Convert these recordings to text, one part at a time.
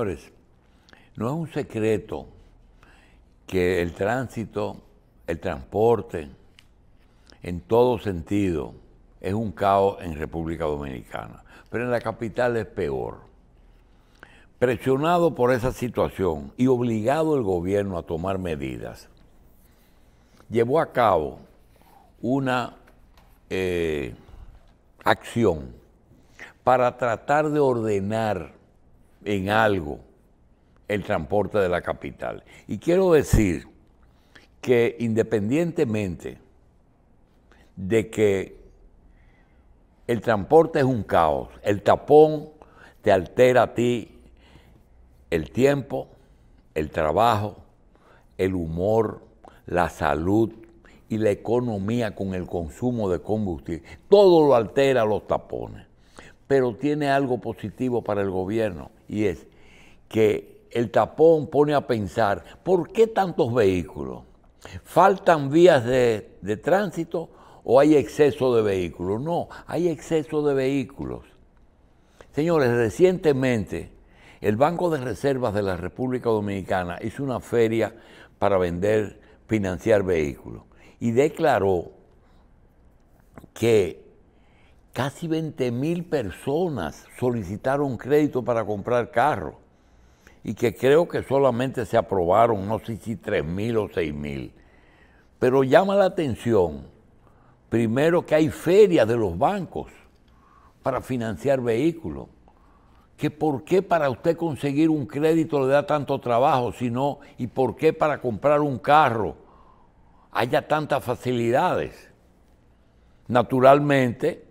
Señores, no es un secreto que el tránsito, el transporte, en todo sentido, es un caos en República Dominicana, pero en la capital es peor. Presionado por esa situación y obligado el gobierno a tomar medidas, llevó a cabo una eh, acción para tratar de ordenar en algo el transporte de la capital. Y quiero decir que independientemente de que el transporte es un caos, el tapón te altera a ti el tiempo, el trabajo, el humor, la salud y la economía con el consumo de combustible. Todo lo altera los tapones pero tiene algo positivo para el gobierno y es que el tapón pone a pensar, ¿por qué tantos vehículos? ¿Faltan vías de, tránsito o hay exceso de vehículos? No, hay exceso de vehículos. Señores, recientemente el Banco de Reservas de la República Dominicana hizo una feria para vender, financiar vehículos y declaró que Casi 20 mil personas solicitaron crédito para comprar carro y que creo que solamente se aprobaron, no sé si 3 mil o 6 mil. Pero llama la atención, primero que hay ferias de los bancos para financiar vehículos, que por qué para usted conseguir un crédito le da tanto trabajo, no y por qué para comprar un carro haya tantas facilidades. Naturalmente,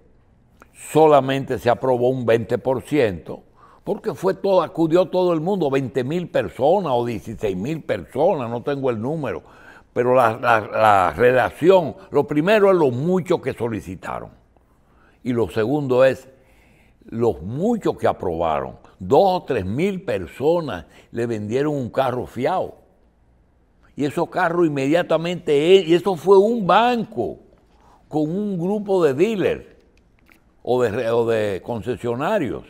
solamente se aprobó un 20%, porque fue todo, acudió todo el mundo, 20 mil personas o 16 mil personas, no tengo el número, pero la, la, relación, lo primero es lo mucho que solicitaron y lo segundo es los muchos que aprobaron. Dos o tres mil personas le vendieron un carro fiado. Y esos carros inmediatamente, eh, y eso fue un banco con un grupo de dealers o de, concesionarios.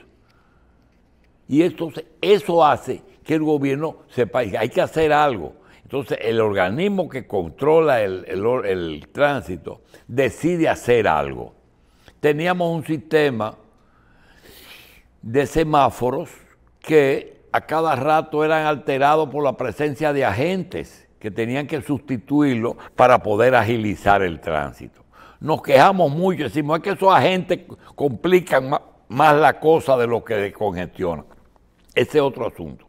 Y esto, eso hace que el gobierno sepa que hay que hacer algo. Entonces, el organismo que controla el, el, tránsito decide hacer algo. Teníamos un sistema de semáforos que a cada rato eran alterados por la presencia de agentes que tenían que sustituirlo para poder agilizar el tránsito nos quejamos mucho, decimos es que esos agentes complican más, la cosa de lo que congestiona. Ese es otro asunto.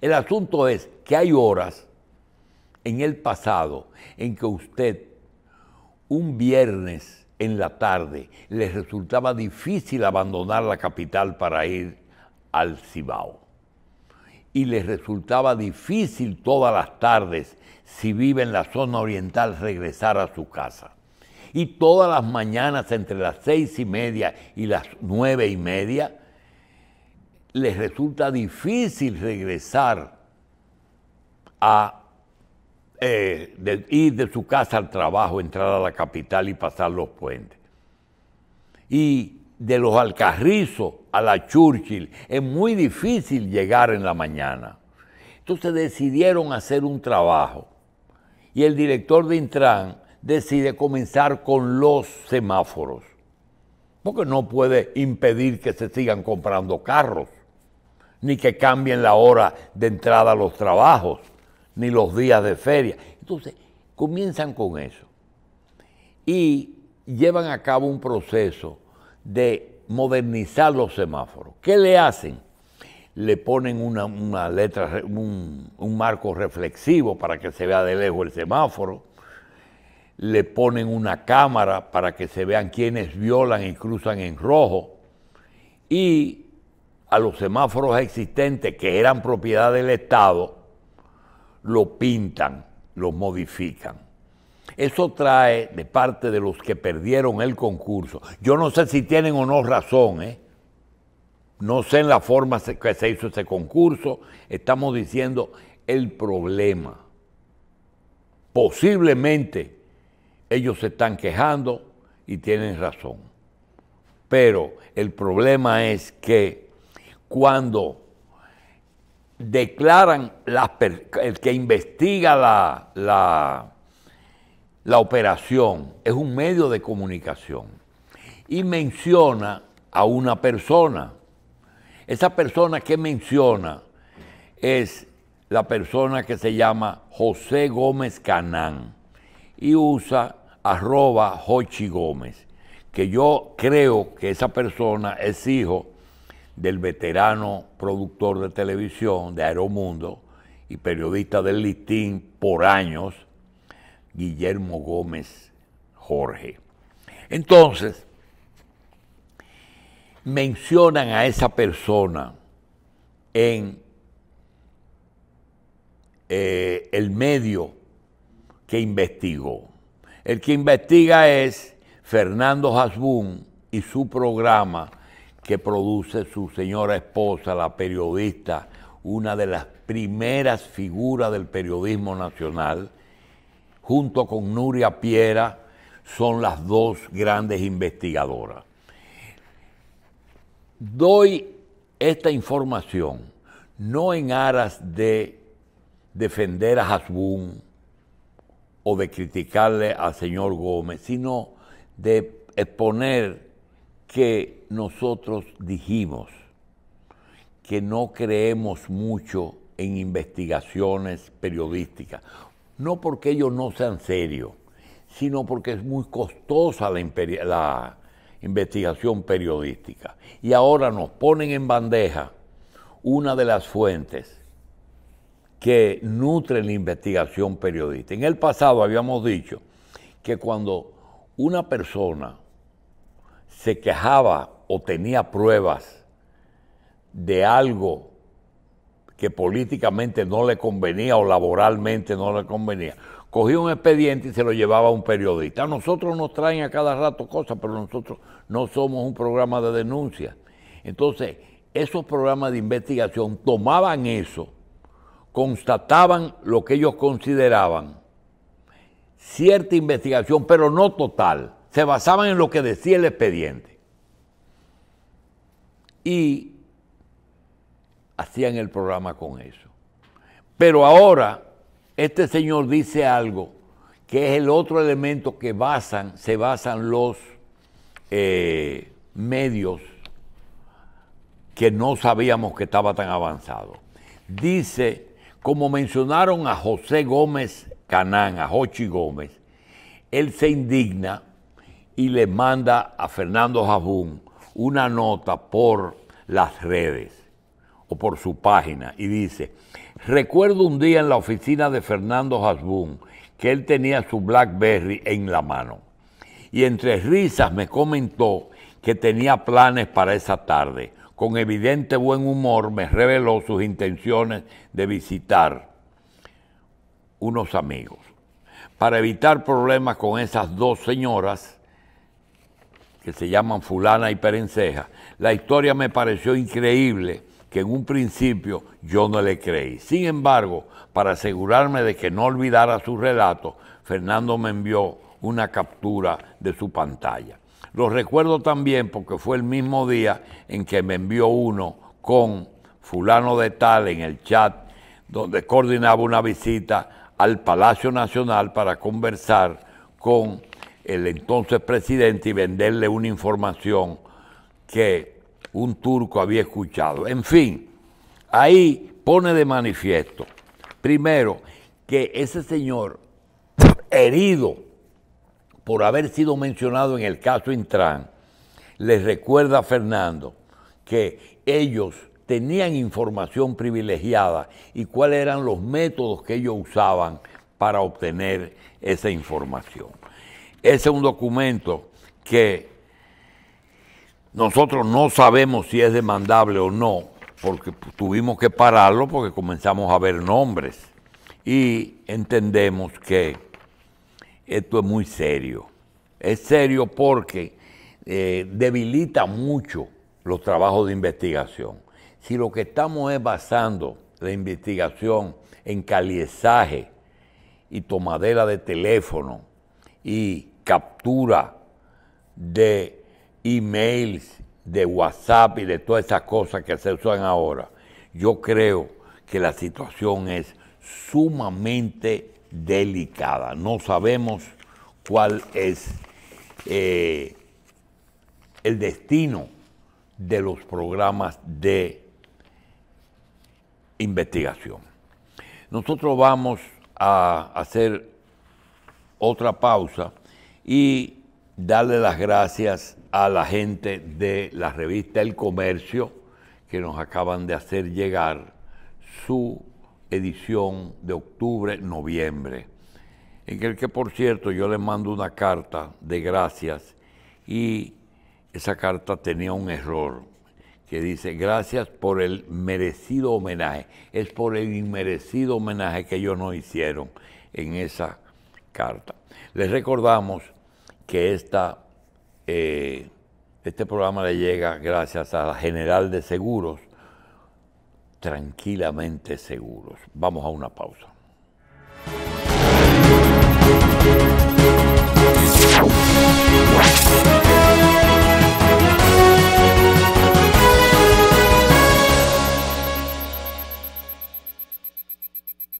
El asunto es que hay horas en el pasado en que usted un viernes en la tarde le resultaba difícil abandonar la capital para ir al Cibao. Y le resultaba difícil todas las tardes, si vive en la zona oriental, regresar a su casa y todas las mañanas entre las seis y media y las nueve y media, les resulta difícil regresar a eh, ir de su casa al trabajo, entrar a la capital y pasar los puentes. Y de los Alcarrizos a la Churchill es muy difícil llegar en la mañana. Entonces decidieron hacer un trabajo. Y el director de Intran decide comenzar con los semáforos, porque no puede impedir que se sigan comprando carros, ni que cambien la hora de entrada a los trabajos, ni los días de feria. Entonces, comienzan con eso y llevan a cabo un proceso de modernizar los semáforos. ¿Qué le hacen? le ponen una, letra, un, marco reflexivo para que se vea de lejos el semáforo, le ponen una cámara para que se vean quienes violan y cruzan en rojo, y a los semáforos existentes que eran propiedad del Estado, lo pintan, lo modifican. Eso trae de parte de los que perdieron el concurso. Yo no sé si tienen o no razón, ¿eh? no sé en la forma que se hizo ese concurso, estamos diciendo el problema. Posiblemente ellos se están quejando y tienen razón. Pero el problema es que cuando declaran el que investiga la, la, la operación es un medio de comunicación y menciona a una persona. Esa persona que menciona es la persona que se llama José Gómez Canán y usa arroba Jochi Gómez, que yo creo que esa persona es hijo del veterano productor de televisión de Aeromundo y periodista del listín por años, Guillermo Gómez Jorge. Entonces, mencionan a esa persona en eh, el medio que investigó. El que investiga es Fernando Hasbun y su programa que produce su señora esposa, la periodista, una de las primeras figuras del periodismo nacional, junto con Nuria Piera, son las dos grandes investigadoras. Doy esta información no en aras de defender a Hasbun, o de criticarle al señor Gómez, sino de exponer que nosotros dijimos que no creemos mucho en investigaciones periodísticas, no porque ellos no sean serios, sino porque es muy costosa la, la investigación periodística. Y ahora nos ponen en bandeja una de las fuentes que nutren la investigación periodista. En el pasado habíamos dicho que cuando una persona se quejaba o tenía pruebas de algo que políticamente no le convenía o laboralmente no le convenía, cogía un expediente y se lo llevaba a un periodista. A nosotros nos traen a cada rato cosas, pero nosotros no somos un programa de denuncia. Entonces, esos programas de investigación tomaban eso constataban lo que ellos consideraban, cierta investigación, pero no total, se basaban en lo que decía el expediente. Y hacían el programa con eso. Pero ahora este señor dice algo que es el otro elemento que basan, se basan los eh, medios que no sabíamos que estaba tan avanzado. Dice como mencionaron a José Gómez Canán, a Jochi Gómez, él se indigna y le manda a Fernando Jabún una nota por las redes o por su página y dice, recuerdo un día en la oficina de Fernando jabún que él tenía su Blackberry en la mano y entre risas me comentó que tenía planes para esa tarde, con evidente buen humor me reveló sus intenciones de visitar unos amigos. Para evitar problemas con esas dos señoras, que se llaman fulana y perenceja, la historia me pareció increíble que en un principio yo no le creí. Sin embargo, para asegurarme de que no olvidara su relato, Fernando me envió una captura de su pantalla. Lo recuerdo también porque fue el mismo día en que me envió uno con fulano de tal en el chat, donde coordinaba una visita al Palacio Nacional para conversar con el entonces presidente y venderle una información que un turco había escuchado. En fin, ahí pone de manifiesto, primero, que ese señor herido por haber sido mencionado en el caso Intran, les recuerda a Fernando que ellos tenían información privilegiada y cuáles eran los métodos que ellos usaban para obtener esa información. Ese es un documento que nosotros no sabemos si es demandable o no, porque tuvimos que pararlo porque comenzamos a ver nombres y entendemos que esto es muy serio. Es serio porque eh, debilita mucho los trabajos de investigación. Si lo que estamos es basando la investigación en caliesaje y tomadera de teléfono y captura de emails, de WhatsApp y de todas esas cosas que se usan ahora, yo creo que la situación es sumamente delicada. No sabemos cuál es eh, el destino de los programas de investigación. Nosotros vamos a hacer otra pausa y darle las gracias a la gente de la revista El Comercio que nos acaban de hacer llegar su edición de octubre, noviembre, en el que por cierto yo les mando una carta de gracias y esa carta tenía un error que dice gracias por el merecido homenaje. Es por el inmerecido homenaje que ellos nos hicieron en esa carta. Les recordamos que eh, este programa le llega gracias a la General de Seguros, tranquilamente seguros. Vamos a una pausa.